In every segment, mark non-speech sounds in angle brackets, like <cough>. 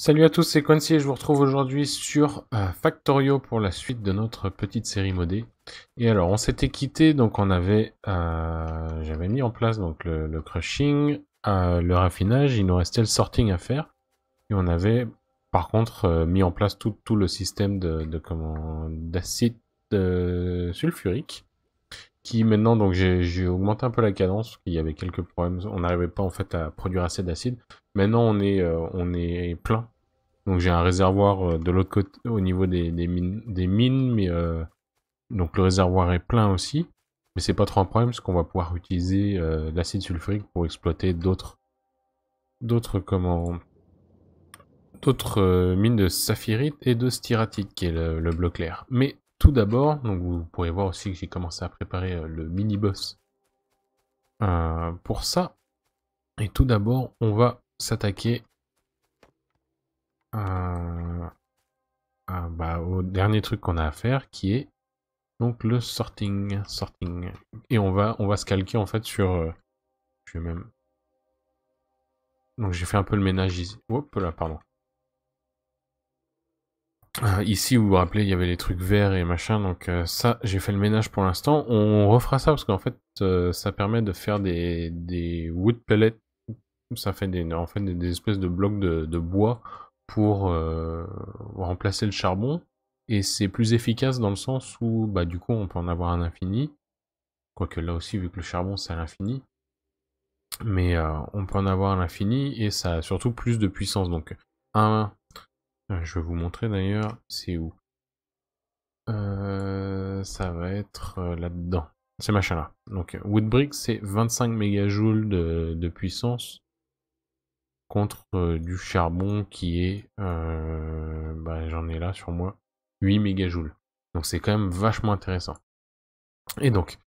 Salut à tous, c'est Quincy et je vous retrouve aujourd'hui sur euh, Factorio pour la suite de notre petite série modée. Et alors, on s'était quitté, donc on avait, euh, j'avais mis en place donc le, crushing, euh, le raffinage, il nous restait le sorting à faire. Et on avait par contre mis en place tout, tout le système de, de comment d'acide sulfurique qui maintenant, donc j'ai augmenté un peu la cadence, il y avait quelques problèmes, on n'arrivait pas en fait à produire assez d'acide. Maintenant, on est, euh, on est plein. Donc j'ai un réservoir euh, de l'autre côté au niveau des, mines, mais euh, donc le réservoir est plein aussi. Mais c'est pas trop un problème parce qu'on va pouvoir utiliser l'acide sulfurique pour exploiter d'autres d'autres comment d'autres mines de saphirite et de styratite qui est le, le bleu clair. Mais tout d'abord, donc vous pourrez voir aussi que j'ai commencé à préparer euh, le mini-boss euh, pour ça. Et tout d'abord, on va s'attaquer euh, bah, au dernier truc qu'on a à faire qui est donc le sorting. sorting. Et on va, on va se calquer en fait sur... je vais même... Donc j'ai fait un peu le ménage ici. Hop là, pardon. Euh, ici, vous vous rappelez, il y avait les trucs verts et machin, donc euh, ça, j'ai fait le ménage pour l'instant. On refera ça parce qu'en fait, euh, ça permet de faire des, wood pellets. Ça fait des, en des, espèces de blocs de, bois pour remplacer le charbon. Et c'est plus efficace dans le sens où, bah, du coup, on peut en avoir un infini. Quoique là aussi, vu que le charbon, c'est à l'infini. Mais on peut en avoir à l'infini et ça a surtout plus de puissance. Donc, un ah, je vais vous montrer d'ailleurs, c'est où. Euh, ça va être euh, là-dedans. Ces machins-là. Donc euh, Woodbrick, c'est 25 mégajoules de, puissance contre du charbon qui est, bah, j'en ai là sur moi, 8 mégajoules. Donc c'est quand même vachement intéressant. Et donc,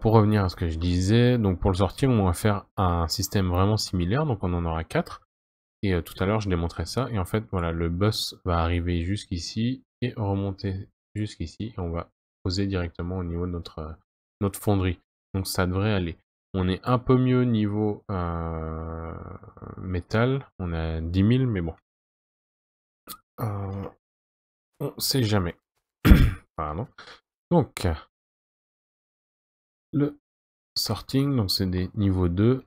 pour revenir à ce que je disais, donc pour le sortir, on va faire un système vraiment similaire. Donc on en aura 4. Et euh, tout à l'heure, je démontrais ça. Et en fait, voilà, le boss va arriver jusqu'ici et remonter jusqu'ici. Et on va poser directement au niveau de notre, euh, notre fonderie. Donc ça devrait aller. On est un peu mieux niveau euh, métal. On a 10 000, mais bon. on sait jamais. <coughs> Pardon. Donc, le sorting, donc c'est des niveaux 2.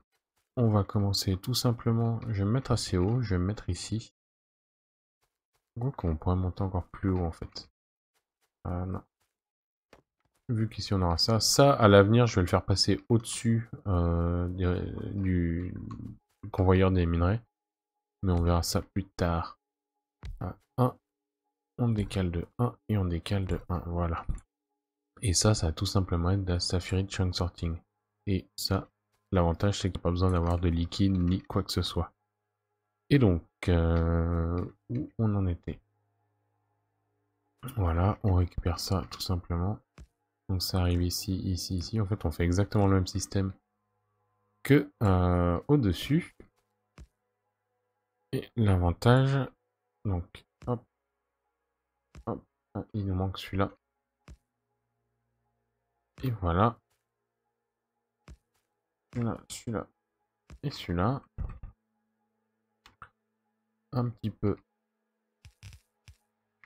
On va commencer tout simplement, je vais mettre assez haut, je vais mettre ici. Donc on pourrait monter encore plus haut en fait. Ah, Vu qu'ici on aura ça. Ça, à l'avenir, je vais le faire passer au-dessus euh, du convoyeur des minerais. Mais on verra ça plus tard. 1, ah, on décale de 1 et on décale de 1, voilà. Et ça, ça va tout simplement être de la saphirite chunk sorting. Et ça, L'avantage, c'est qu'il n'y a pas besoin d'avoir de liquide ni quoi que ce soit. Et donc, euh, où on en était Voilà, on récupère ça tout simplement. Donc ça arrive ici, ici, ici. En fait, on fait exactement le même système que euh, au-dessus. Et l'avantage, donc, hop, hop, ah, il nous manque celui-là. Et voilà, voilà, celui-là et celui-là. Un petit peu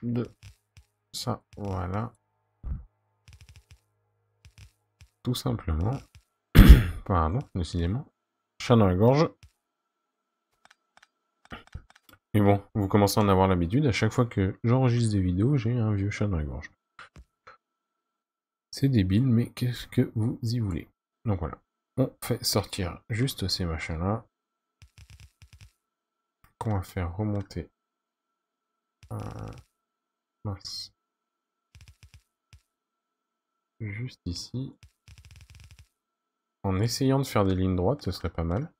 de ça, voilà. Tout simplement. <coughs> Pardon, décidément. Chat dans la gorge. Mais bon, vous commencez à en avoir l'habitude. À chaque fois que j'enregistre des vidéos, j'ai un vieux chat dans la gorge. C'est débile, mais qu'est-ce que vous y voulez Donc voilà on fait sortir juste ces machins-là. Qu'on va faire remonter. Euh, mince. Juste ici. En essayant de faire des lignes droites, ce serait pas mal.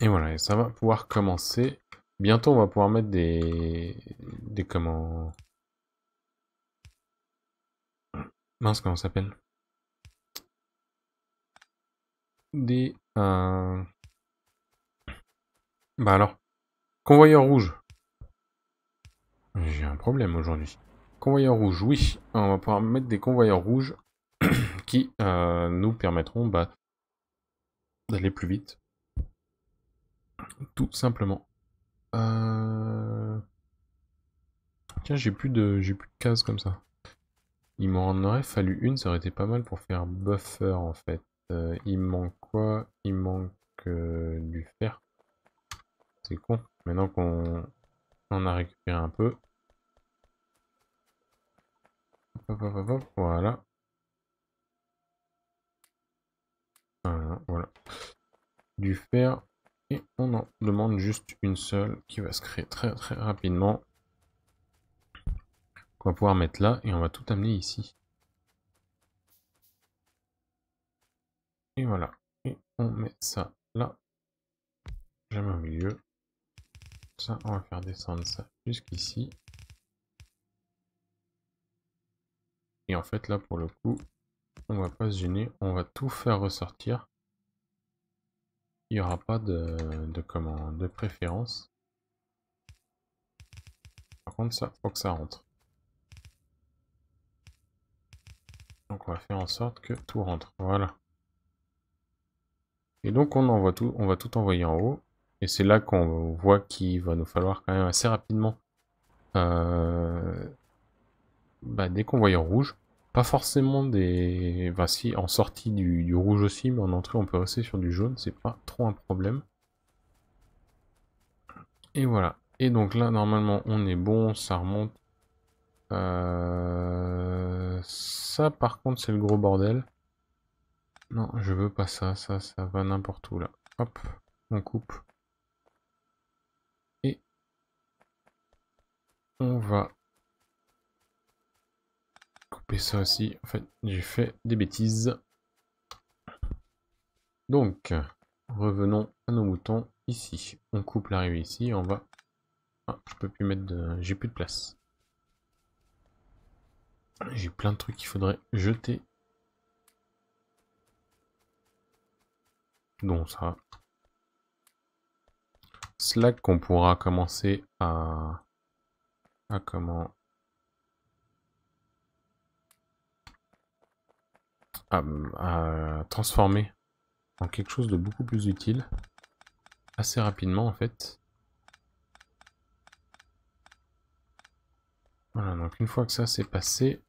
Et voilà, ça va pouvoir commencer. Bientôt, on va pouvoir mettre des... Des comment... Mince, comment ça s'appelle des... Euh... Bah alors. Convoyeur rouge. J'ai un problème aujourd'hui. Convoyeur rouge, oui. On va pouvoir mettre des convoyeurs rouges <coughs> qui euh, nous permettront bah, d'aller plus vite. Tout simplement. Euh, tiens, j'ai plus de j'ai plus de cases comme ça. Il m'en aurait fallu une, ça aurait été pas mal pour faire buffer en fait. Euh, il manque il manque euh, du fer. C'est con. Maintenant qu'on en a récupéré un peu. voilà. Voilà, voilà. Du fer. Et on en demande juste une seule qui va se créer très très rapidement. On va pouvoir mettre là et on va tout amener ici. Et voilà. On met ça là. Jamais au milieu. Ça, on va faire descendre ça jusqu'ici. Et en fait, là, pour le coup, on va pas se gêner. On va tout faire ressortir. Il n'y aura pas de, de, de préférence. Par contre, ça, faut que ça rentre. Donc, on va faire en sorte que tout rentre. Voilà. Et donc on envoie tout, on va tout envoyer en haut. Et c'est là qu'on voit qu'il va nous falloir quand même assez rapidement euh, bah, Dès qu'on voit en rouge, Pas forcément des... Voici si, en sortie du, rouge aussi, mais en entrée on peut rester sur du jaune, c'est pas trop un problème. Et voilà. Et donc là, normalement, on est bon, ça remonte. Euh, ça, par contre, c'est le gros bordel. Non, je veux pas ça, ça, ça va n'importe où là. Hop, on coupe. Et on va couper ça aussi. En fait, j'ai fait des bêtises. Donc, revenons à nos moutons ici. On coupe l'arrivée ici, on va... Ah, je peux plus mettre de... J'ai plus de place. J'ai plein de trucs qu'il faudrait jeter Donc ça. Slack qu'on pourra commencer à... à comment... À, transformer en quelque chose de beaucoup plus utile assez rapidement en fait. Voilà, donc une fois que ça s'est passé,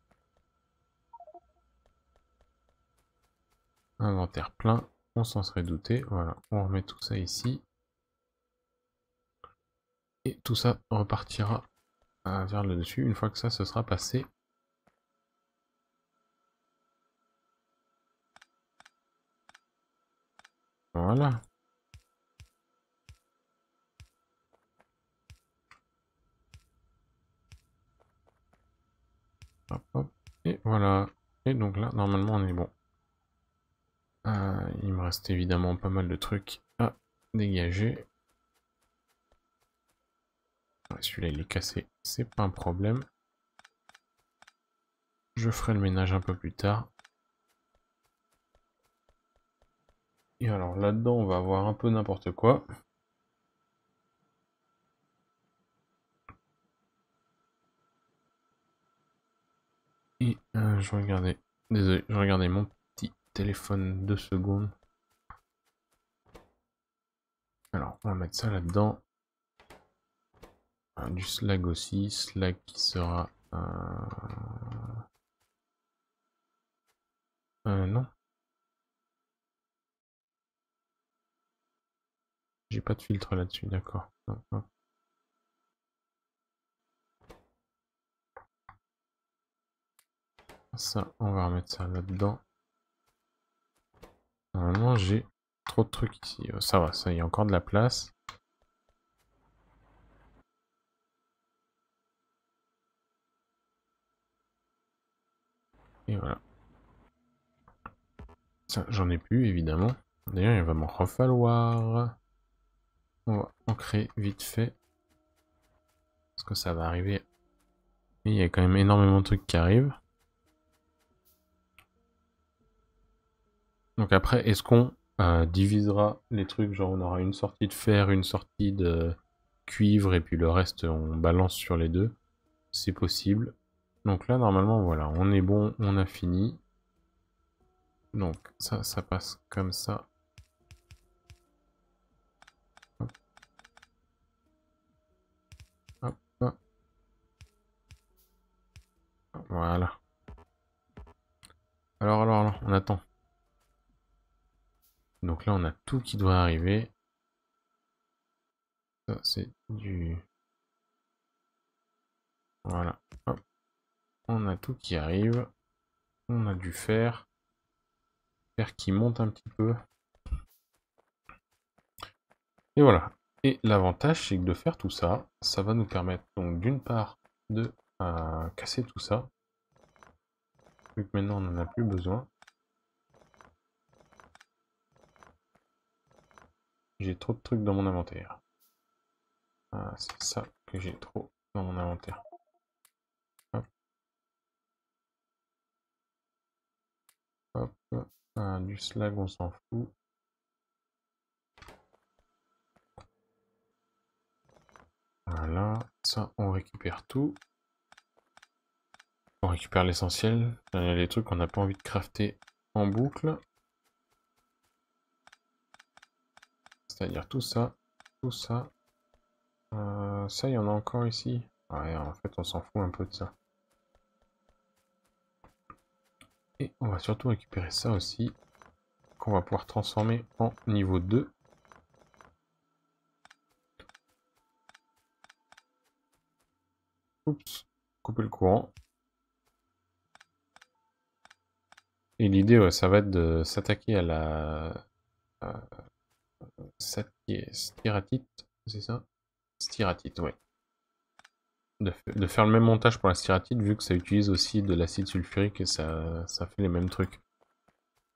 inventaire plein, on s'en serait douté. Voilà, on remet tout ça ici. Et tout ça repartira euh, vers le dessus. Une fois que ça, se sera passé. Voilà. Et voilà. Et donc là, normalement, on est bon. Ah, il me reste évidemment pas mal de trucs à dégager. Celui-là il est cassé, c'est pas un problème. Je ferai le ménage un peu plus tard. Et alors là-dedans on va avoir un peu n'importe quoi. Et euh, je regardais, désolé, je regardais mon téléphone deux secondes. Alors, on va mettre ça là-dedans. Hein, du slag aussi. Slag qui sera... Euh, euh... non. J'ai pas de filtre là-dessus, d'accord. Ça, on va remettre ça là-dedans. Normalement, j'ai trop de trucs ici. Euh, ça va, ça y a encore de la place. Et voilà. Ça, j'en ai plus, évidemment. D'ailleurs, il va m'en refaloir. On va ancrer vite fait. Parce que ça va arriver. il y a quand même énormément de trucs qui arrivent. Donc après, est-ce qu'on euh, divisera les trucs Genre on aura une sortie de fer, une sortie de cuivre, et puis le reste on balance sur les deux. C'est possible. Donc là, normalement, voilà, on est bon, on a fini. Donc ça, ça passe comme ça. Hop. Hop. Voilà. Alors, alors, alors, on attend. Donc là, on a tout qui doit arriver. Ça, c'est du... Voilà. On a tout qui arrive. On a du fer. Fer qui monte un petit peu. Et voilà. Et l'avantage, c'est que de faire tout ça, ça va nous permettre donc d'une part de euh, casser tout ça. Vu que maintenant, on n'en a plus besoin. J'ai trop de trucs dans mon inventaire. Ah, c'est ça que j'ai trop dans mon inventaire. Hop. Ah, du slag, on s'en fout. Voilà, ça on récupère tout. On récupère l'essentiel. Il y a des trucs qu'on n'a pas envie de crafter en boucle. C'est-à-dire tout ça, tout ça. Euh, ça, il y en a encore ici. en fait, on s'en fout un peu de ça. Et on va surtout récupérer ça aussi, qu'on va pouvoir transformer en niveau 2. Oups, couper le courant. Et l'idée, ça va être de s'attaquer à la... Euh, styratite, c'est ça Styratite, ouais. De, faire le même montage pour la styratite, vu que ça utilise aussi de l'acide sulfurique et ça, ça, fait les mêmes trucs.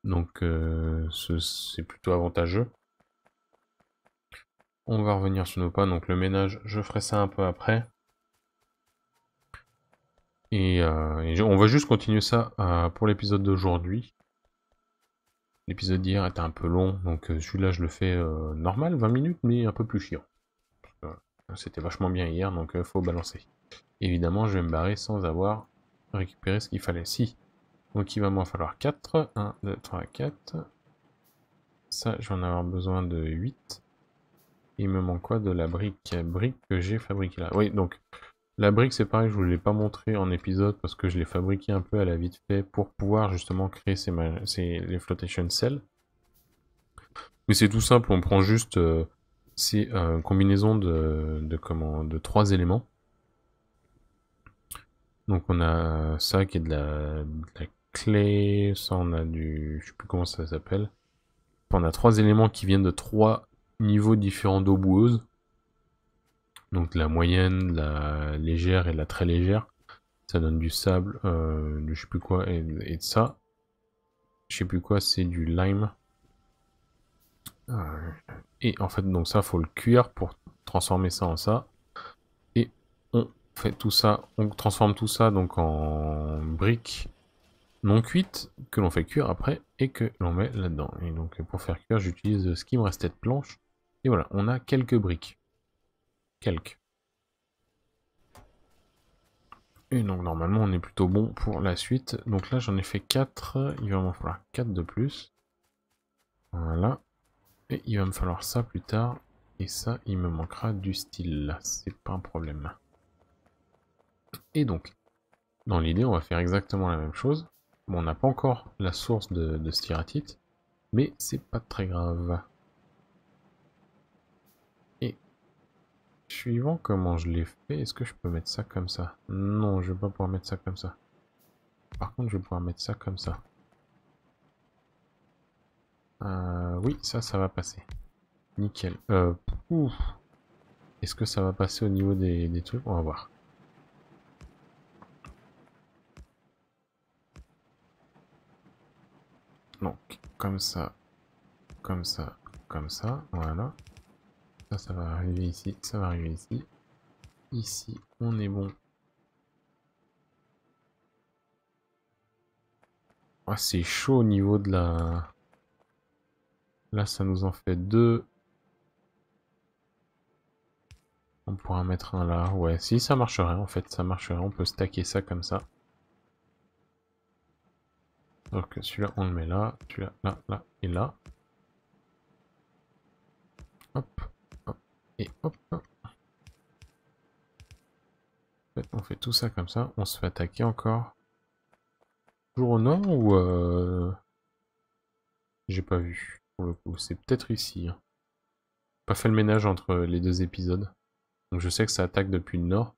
Donc euh, c'est plutôt avantageux. On va revenir sur nos pas, donc le ménage, je ferai ça un peu après. Et, euh, on va juste continuer ça pour l'épisode d'aujourd'hui. L'épisode d'hier était un peu long, donc euh, celui-là je le fais euh, normal, 20 minutes, mais un peu plus chiant. Euh, c'était vachement bien hier, donc il faut balancer. Évidemment, je vais me barrer sans avoir récupéré ce qu'il fallait. Si. Donc il va m'en falloir 4. 1, 2, 3, 4. Ça, je vais en avoir besoin de 8. Il me manque quoi de la brique Brique que j'ai fabriquée là. Oui, donc la brique, c'est pareil, je vous l'ai pas montré en épisode parce que je l'ai fabriqué un peu à la vite fait pour pouvoir justement créer ces, les flotation cells. Mais c'est tout simple, on prend juste c'est euh, ces euh, de, de, de trois éléments. Donc on a ça qui est de la, clé, ça on a du... je sais plus comment ça s'appelle. On a trois éléments qui viennent de trois niveaux différents d'eau boueuse. Donc la moyenne, la légère et la très légère. Ça donne du sable, euh, de je sais plus quoi, et, de ça. Je sais plus quoi, c'est du lime. Euh, et en fait, donc ça, faut le cuire pour transformer ça en ça. Et on fait tout ça, on transforme tout ça donc en briques non cuites que l'on fait cuire après et que l'on met là-dedans. Et donc pour faire cuire, j'utilise ce qui me restait de planche. Et voilà, on a quelques briques. Et donc normalement on est plutôt bon pour la suite. Donc là j'en ai fait 4, il va m'en falloir 4 de plus. Voilà. Et il va me falloir ça plus tard. Et ça, il me manquera du style là, c'est pas un problème. Et donc, dans l'idée, on va faire exactement la même chose. Bon, on n'a pas encore la source de, de styratite, mais c'est pas très grave. Suivant comment je l'ai fait, est-ce que je peux mettre ça comme ça Non, je vais pas pouvoir mettre ça comme ça. Par contre, je vais pouvoir mettre ça comme ça. Euh, oui, ça, ça va passer. Nickel. Euh, est-ce que ça va passer au niveau des, des trucs On va voir. Donc, comme ça, comme ça, comme ça, voilà. Ça, va arriver ici. Ça va arriver ici. Ici, on est bon. Ah, c'est chaud au niveau de la... Là, ça nous en fait deux. On pourra mettre un là. Ouais, si, ça marcherait en fait. Ça marcherait. On peut stacker ça comme ça. Donc celui-là, on le met là. Celui-là, là, là et là. Hop. Et hop. On fait tout ça comme ça. On se fait attaquer encore. Toujours au nord ou... Euh, j'ai pas vu, le C'est peut-être ici. Hein. Pas fait le ménage entre les deux épisodes. Donc je sais que ça attaque depuis le nord.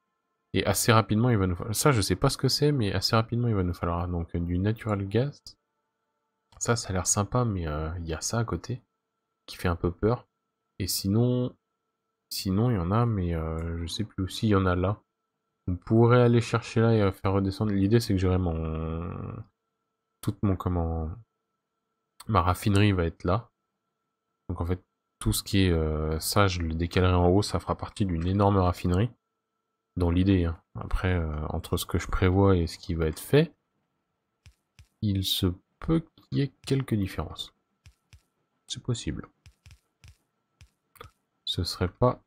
Et assez rapidement, il va nous falloir... Ça, je sais pas ce que c'est, mais assez rapidement, il va nous falloir donc du natural gas. Ça, ça a l'air sympa, mais euh, il y a ça à côté, qui fait un peu peur. Et sinon, Sinon, il y en a, mais je euh, je sais plus aussi, il y en a là. On pourrait aller chercher là et euh, faire redescendre. L'idée, c'est que j'aurai mon. Toute mon. Comment. Ma raffinerie va être là. Donc en fait, tout ce qui est euh, ça, je le décalerai en haut, ça fera partie d'une énorme raffinerie. Dans l'idée. Hein. Après, entre ce que je prévois et ce qui va être fait, il se peut qu'il y ait quelques différences. C'est possible ce serait pas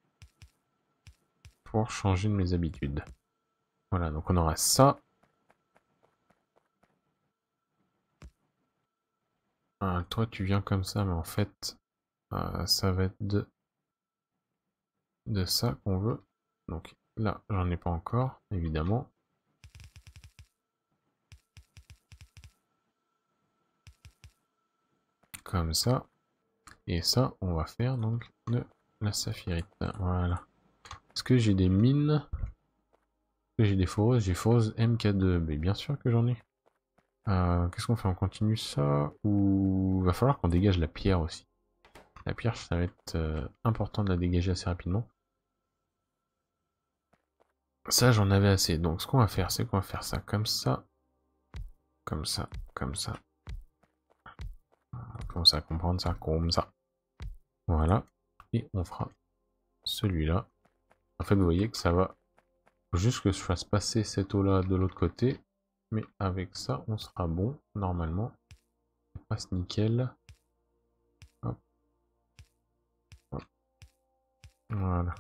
pour changer de mes habitudes. Voilà, donc on aura ça. Ah, toi, tu viens comme ça, mais en fait, euh, ça va être de, de ça qu'on veut. Donc là, j'en ai pas encore, évidemment. Comme ça. Et ça, on va faire donc de la saphirite, voilà. Est-ce que j'ai des mines Est-ce que j'ai des foreuses J'ai foreuses MK2, mais bien sûr que j'en ai. Euh, qu'est-ce qu'on fait On continue ça Ou va falloir qu'on dégage la pierre aussi. La pierre, ça va être euh, important de la dégager assez rapidement. Ça, j'en avais assez. Donc, ce qu'on va faire, c'est qu'on va faire ça comme ça. Comme ça, comme ça. On commence à comprendre ça comme ça. Voilà on fera celui-là. En fait, vous voyez que ça va... juste que je fasse passer cette eau-là de l'autre côté. Mais avec ça, on sera bon, normalement. Ça passe nickel. Voilà.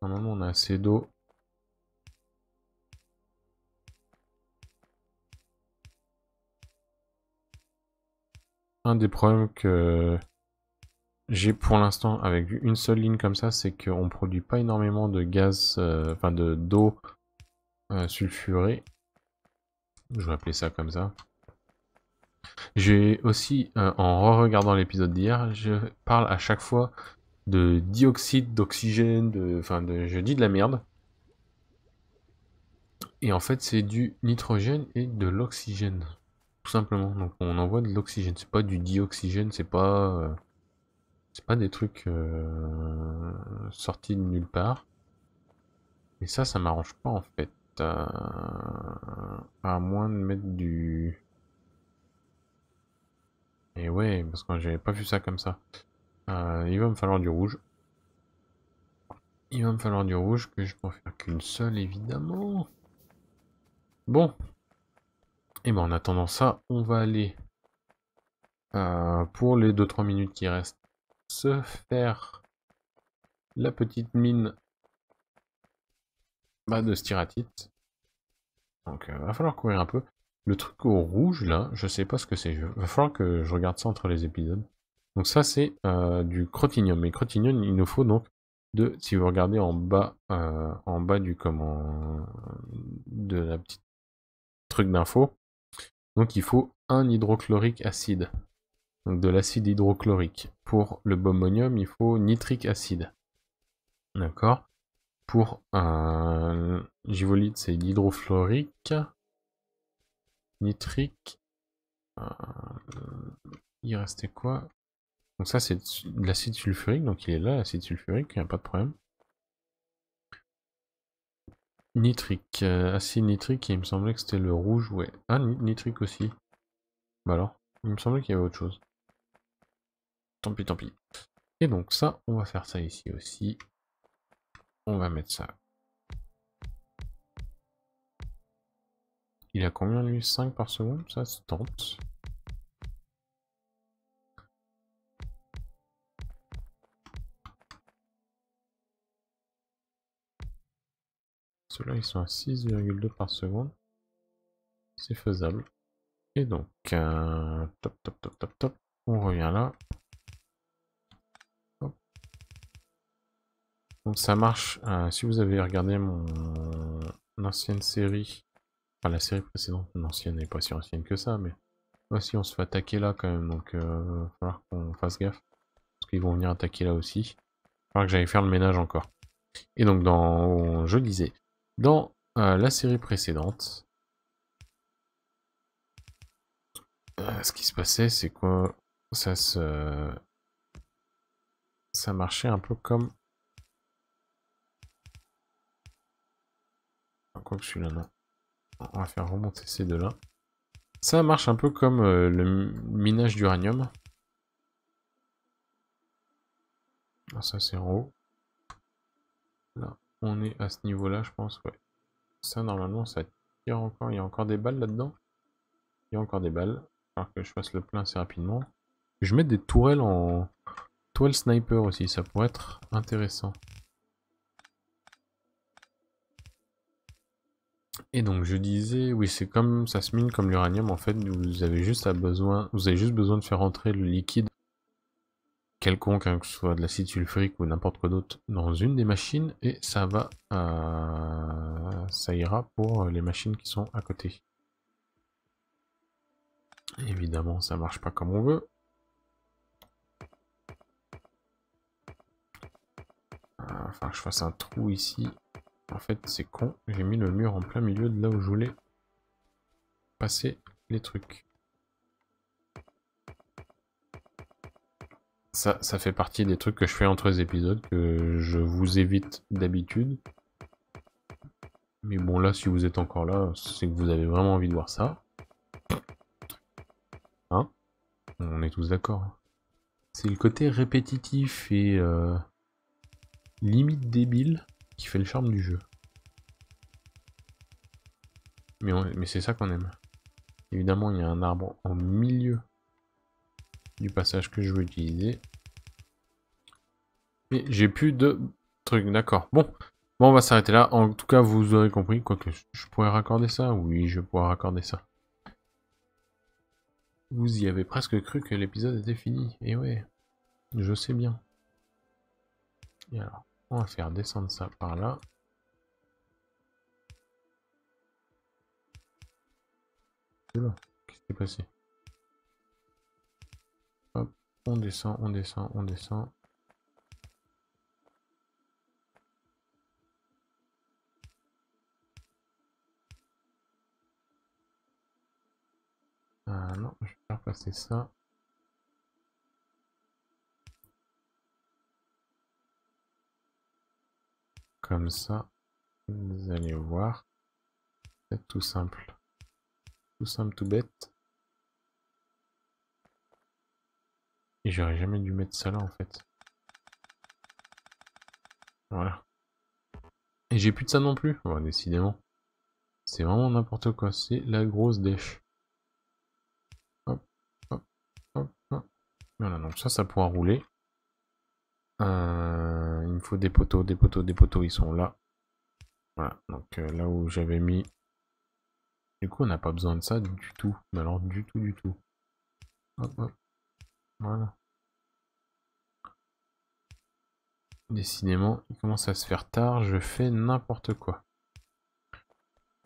Normalement, on a assez d'eau. Un des problèmes que j'ai pour l'instant, avec une seule ligne comme ça, c'est qu'on ne produit pas énormément de gaz, euh, enfin de d'eau euh, sulfurée. Je vais appeler ça comme ça. J'ai aussi, euh, en re-regardant l'épisode d'hier, je parle à chaque fois de dioxyde, d'oxygène, de, enfin de, je dis de la merde. Et en fait, c'est du nitrogène et de l'oxygène, tout simplement. Donc on envoie de l'oxygène, c'est pas du dioxygène, c'est pas pas des trucs euh, sortis de nulle part. Et ça, ça m'arrange pas en fait. Euh, à moins de mettre du... Et ouais, parce que j'avais pas vu ça comme ça. Euh, il va me falloir du rouge. Il va me falloir du rouge, que je peux faire qu'une seule, évidemment. Bon. Et eh ben en attendant ça, on va aller pour les 2-3 minutes qui restent se faire la petite mine bah, de styratite. Donc il euh, va falloir courir un peu. Le truc au rouge là, je sais pas ce que c'est. Va falloir que je regarde ça entre les épisodes. Donc ça c'est euh, du crotinium. Mais crotinium, il nous faut donc de, si vous regardez en bas, euh, en bas du comment, de la petite truc d'info. Donc il faut un hydrochlorique acide de l'acide hydrochlorique. Pour le bommonium, il faut nitrique acide. D'accord Pour un givolite, c'est l'hydrofluorique. Nitrique. Euh, il restait quoi Donc ça, c'est de l'acide sulfurique. Donc il est là, l'acide sulfurique, il n'y a pas de problème. Nitrique. Euh, acide nitrique, il me semblait que c'était le rouge, ouais. Ah, nitrique aussi. Bah alors, il me semblait qu'il y avait autre chose. Tant pis, tant pis. Et donc ça, on va faire ça ici aussi. On va mettre ça. Il a combien lui 5 par seconde Ça se tente. Ceux-là, ils sont à 6,2 par seconde. C'est faisable. Et donc, euh, top, top, top, top, top. On revient là. ça marche. Euh, si vous avez regardé mon ancienne série, enfin la série précédente, l'ancienne n'est pas si ancienne que ça, mais aussi on se fait attaquer là quand même, donc il euh, va falloir qu'on fasse gaffe. Parce qu'ils vont venir attaquer là aussi. Il que j'aille faire le ménage encore. Et donc dans, je disais, dans euh, la série précédente, ce qui se passait c'est quoi ça se... Ça marchait un peu comme quoi que celui-là, non. On va faire remonter ces deux-là. Ça marche un peu comme euh, le minage d'uranium. Ah, ça, c'est en haut. Là, on est à ce niveau-là, je pense, ouais. Ça, normalement, ça tire encore. Il y a encore des balles là-dedans. Il y a encore des balles. Alors que je fasse le plein assez rapidement. Je mets des tourelles en... toile sniper aussi, ça pourrait être intéressant. Et donc je disais, oui c'est comme ça se mine comme l'uranium en fait, vous avez juste besoin, vous avez juste besoin de faire entrer le liquide quelconque, hein, que ce soit de l'acide sulfurique ou n'importe quoi d'autre, dans une des machines et ça va, euh, ça ira pour les machines qui sont à côté. Évidemment ça marche pas comme on veut. Ah, enfin, je fasse un trou ici en fait, c'est con. J'ai mis le mur en plein milieu de là où je voulais passer les trucs. Ça, ça fait partie des trucs que je fais entre les épisodes, que je vous évite d'habitude. Mais bon, là, si vous êtes encore là, c'est que vous avez vraiment envie de voir ça. Hein On est tous d'accord. C'est le côté répétitif et euh, limite débile qui fait le charme du jeu. Mais, c'est ça qu'on aime. Évidemment, il y a un arbre au milieu du passage que je veux utiliser. Et j'ai plus de trucs, d'accord. Bon, bon, on va s'arrêter là. En tout cas, vous aurez compris. Quoique, je pourrais raccorder ça Oui, je pourrais raccorder ça. Vous y avez presque cru que l'épisode était fini. Et eh oui. je sais bien. Et alors on va faire descendre ça par là. C'est là. Qu'est-ce qui s'est passé Hop, on descend, on descend, on descend. Ah non, je vais faire passer ça. Comme ça, vous allez voir. C'est tout simple. Tout simple, tout bête. Et j'aurais jamais dû mettre ça là en fait. Voilà. Et j'ai plus de ça non plus. décidément. C'est vraiment n'importe quoi. C'est la grosse dèche. Voilà, donc ça, ça pourra rouler. Euh, faut des poteaux, des poteaux, des poteaux, ils sont là. Voilà, donc euh, là où j'avais mis... Du coup, on n'a pas besoin de ça du tout. Mais alors, du tout, du tout. Voilà. Décidément, il commence à se faire tard, je fais n'importe quoi.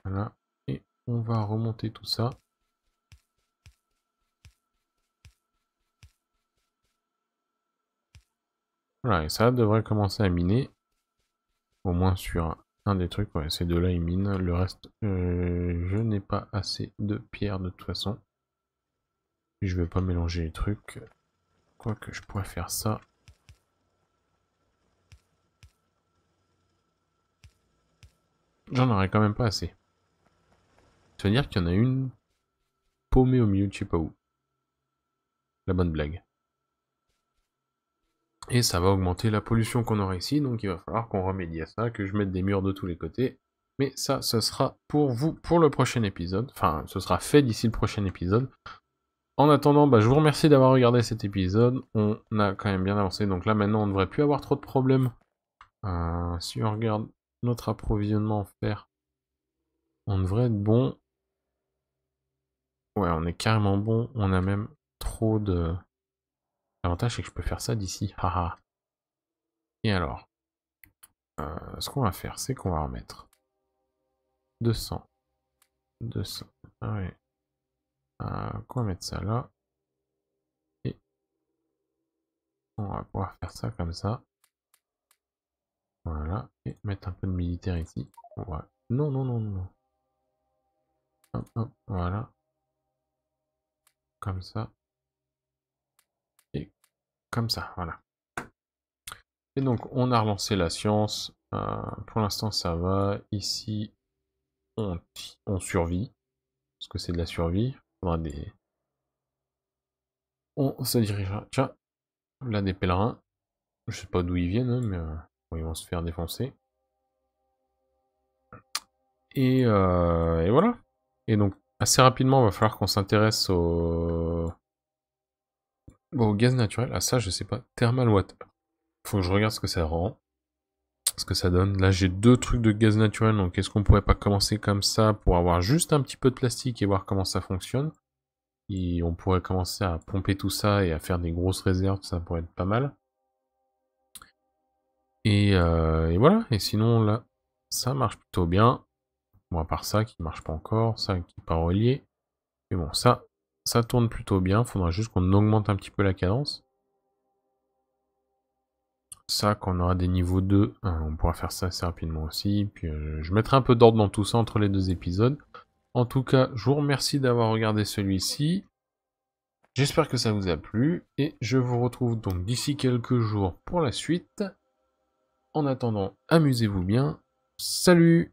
Voilà, et on va remonter tout ça. Voilà, et ça devrait commencer à miner. Au moins sur un des trucs, ouais, ces deux-là, ils minent. Le reste, euh, je n'ai pas assez de pierres de toute façon. Je vais pas mélanger les trucs. Quoique, je pourrais faire ça. J'en aurais quand même pas assez. Ça veut dire qu'il y en a une paumée au milieu de je sais pas où. La bonne blague. Et ça va augmenter la pollution qu'on aura ici, donc il va falloir qu'on remédie à ça, que je mette des murs de tous les côtés. Mais ça, ce sera pour vous pour le prochain épisode. Enfin, ce sera fait d'ici le prochain épisode. En attendant, bah, je vous remercie d'avoir regardé cet épisode. On a quand même bien avancé, donc là maintenant on ne devrait plus avoir trop de problèmes. Euh, si on regarde notre approvisionnement en fer, on devrait être bon. Ouais, on est carrément bon. On a même trop de... L'avantage, c'est que je peux faire ça d'ici. Haha. Et alors euh, Ce qu'on va faire, c'est qu'on va remettre 200. 200. Ah ouais. Euh, on va mettre ça là. Et on va pouvoir faire ça comme ça. Voilà. Et mettre un peu de militaire ici. Voilà. Non, non, non, non. Hop, hop, voilà. Comme ça. Comme ça, voilà. Et donc, on a relancé la science. Euh, pour l'instant, ça va. Ici, on, on survit. Parce que c'est de la survie. On des... On se dirigera... Tiens, là, des pèlerins. Je sais pas d'où ils viennent, hein, mais euh, ils vont se faire défoncer. Et, euh, et voilà. Et donc, assez rapidement, il va falloir qu'on s'intéresse au... Bon, gaz naturel, ah ça je sais pas, thermal water. Faut que je regarde ce que ça rend, ce que ça donne. Là j'ai deux trucs de gaz naturel, donc est-ce qu'on pourrait pas commencer comme ça pour avoir juste un petit peu de plastique et voir comment ça fonctionne et on pourrait commencer à pomper tout ça et à faire des grosses réserves, ça pourrait être pas mal. Et, euh, voilà, et sinon là, ça marche plutôt bien. Moi à part ça qui marche pas encore, ça qui n'est pas relié. Mais bon, ça, ça tourne plutôt bien. il Faudra juste qu'on augmente un petit peu la cadence. Ça, qu'on aura des niveaux 2, hein, on pourra faire ça assez rapidement aussi. Puis euh, je mettrai un peu d'ordre dans tout ça entre les deux épisodes. En tout cas, je vous remercie d'avoir regardé celui-ci. J'espère que ça vous a plu. Et je vous retrouve donc d'ici quelques jours pour la suite. En attendant, amusez-vous bien. Salut